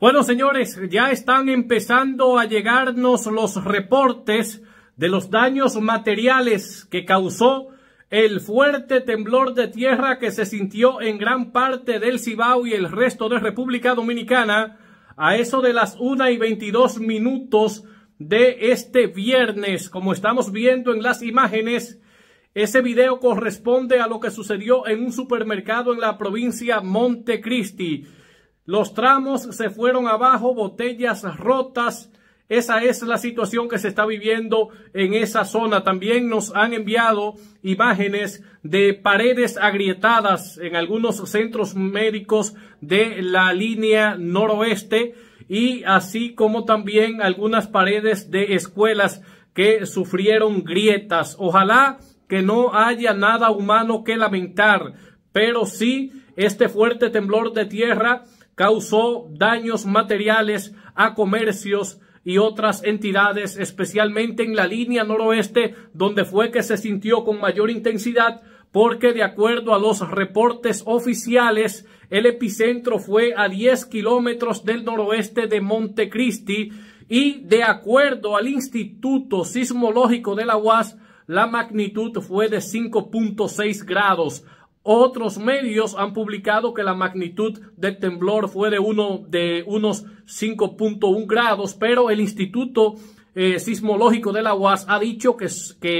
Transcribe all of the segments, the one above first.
Bueno, señores, ya están empezando a llegarnos los reportes de los daños materiales que causó el fuerte temblor de tierra que se sintió en gran parte del Cibao y el resto de República Dominicana a eso de las 1 y 22 minutos de este viernes. Como estamos viendo en las imágenes, ese video corresponde a lo que sucedió en un supermercado en la provincia Montecristi. Los tramos se fueron abajo, botellas rotas. Esa es la situación que se está viviendo en esa zona. También nos han enviado imágenes de paredes agrietadas en algunos centros médicos de la línea noroeste y así como también algunas paredes de escuelas que sufrieron grietas. Ojalá que no haya nada humano que lamentar, pero sí este fuerte temblor de tierra causó daños materiales a comercios y otras entidades, especialmente en la línea noroeste, donde fue que se sintió con mayor intensidad, porque de acuerdo a los reportes oficiales, el epicentro fue a 10 kilómetros del noroeste de Montecristi y de acuerdo al Instituto Sismológico de la UAS, la magnitud fue de 5.6 grados. Otros medios han publicado que la magnitud del temblor fue de, uno, de unos 5.1 grados, pero el Instituto eh, Sismológico de la UAS ha dicho que,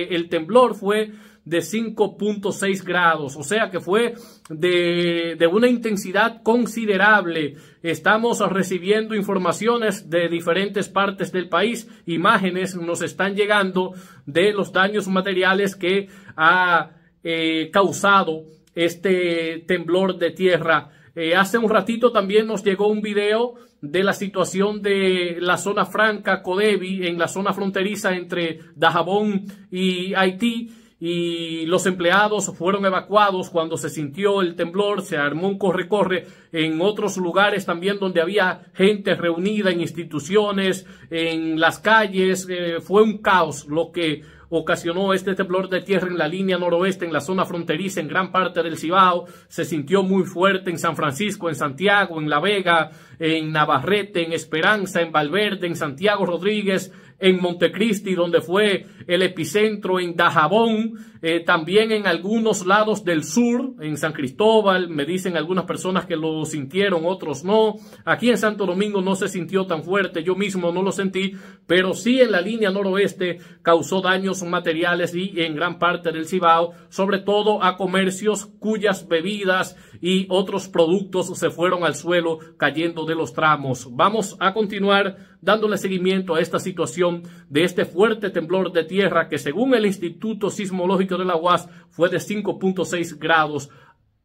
el temblor fue de 5.6 grados, o sea que fue de, una intensidad considerable. Estamos recibiendo informaciones de diferentes partes del país, imágenes nos están llegando de los daños materiales que ha eh, causado este temblor de tierra. Eh, hace un ratito también nos llegó un video de la situación de la zona franca Codevi en la zona fronteriza entre Dajabón y Haití y los empleados fueron evacuados cuando se sintió el temblor, se armó un corre-corre en otros lugares también donde había gente reunida en instituciones, en las calles, eh, fue un caos lo que ocasionó este temblor de tierra en la línea noroeste, en la zona fronteriza, en gran parte del Cibao. Se sintió muy fuerte en San Francisco, en Santiago, en La Vega, en Navarrete, en Esperanza, en Valverde, en Santiago Rodríguez, en Montecristi, donde fue el epicentro, en Dajabón, eh, también en algunos lados del sur, en San Cristóbal, me dicen algunas personas que lo sintieron, otros no. Aquí en Santo Domingo no se sintió tan fuerte, yo mismo no lo sentí, pero sí en la línea noroeste causó daños materiales y en gran parte del Cibao, sobre todo a comercios cuyas bebidas y otros productos se fueron al suelo cayendo de los tramos. Vamos a continuar dándole seguimiento a esta situación de este fuerte temblor de tierra que según el Instituto Sismológico de la UAS fue de 5.6 grados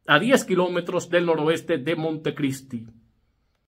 a 10 kilómetros del noroeste de Montecristi.